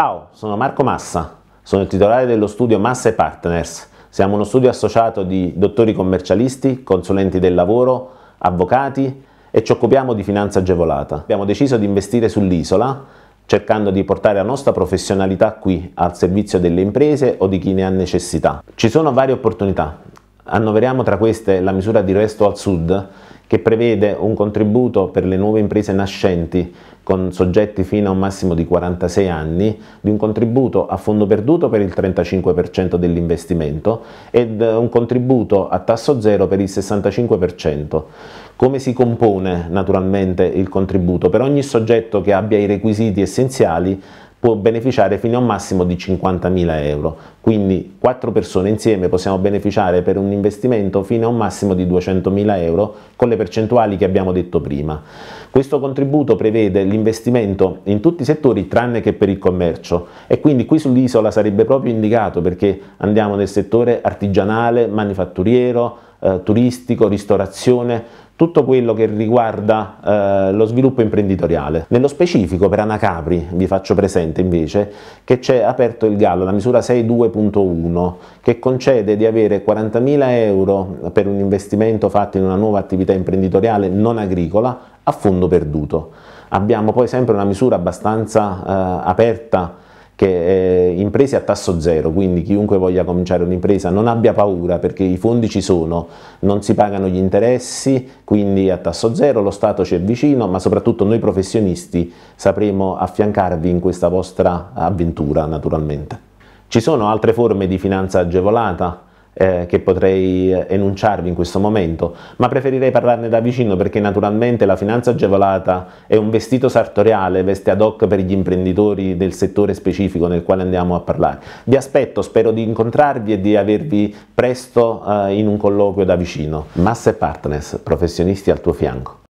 Ciao, sono Marco Massa, sono il titolare dello studio Massa Partners. Siamo uno studio associato di dottori commercialisti, consulenti del lavoro, avvocati e ci occupiamo di finanza agevolata. Abbiamo deciso di investire sull'isola cercando di portare la nostra professionalità qui al servizio delle imprese o di chi ne ha necessità. Ci sono varie opportunità, Annoveriamo tra queste la misura di Resto al Sud, che prevede un contributo per le nuove imprese nascenti con soggetti fino a un massimo di 46 anni, di un contributo a fondo perduto per il 35% dell'investimento ed un contributo a tasso zero per il 65%. Come si compone naturalmente il contributo? Per ogni soggetto che abbia i requisiti essenziali può beneficiare fino a un massimo di 50.000 euro, quindi quattro persone insieme possiamo beneficiare per un investimento fino a un massimo di 200.000 euro con le percentuali che abbiamo detto prima. Questo contributo prevede l'investimento in tutti i settori tranne che per il commercio e quindi qui sull'isola sarebbe proprio indicato perché andiamo nel settore artigianale, manifatturiero, eh, turistico, ristorazione, tutto quello che riguarda eh, lo sviluppo imprenditoriale. Nello specifico per Anacapri vi faccio presente invece che c'è aperto il gallo, la misura 6.2.1 che concede di avere 40.000 euro per un investimento fatto in una nuova attività imprenditoriale non agricola a fondo perduto. Abbiamo poi sempre una misura abbastanza eh, aperta che è in imprese a tasso zero, quindi chiunque voglia cominciare un'impresa non abbia paura perché i fondi ci sono, non si pagano gli interessi, quindi a tasso zero lo Stato ci è vicino, ma soprattutto noi professionisti sapremo affiancarvi in questa vostra avventura naturalmente. Ci sono altre forme di finanza agevolata, eh, che potrei eh, enunciarvi in questo momento, ma preferirei parlarne da vicino perché naturalmente la finanza agevolata è un vestito sartoriale, veste ad hoc per gli imprenditori del settore specifico nel quale andiamo a parlare. Vi aspetto, spero di incontrarvi e di avervi presto eh, in un colloquio da vicino. Massa e Partners, professionisti al tuo fianco.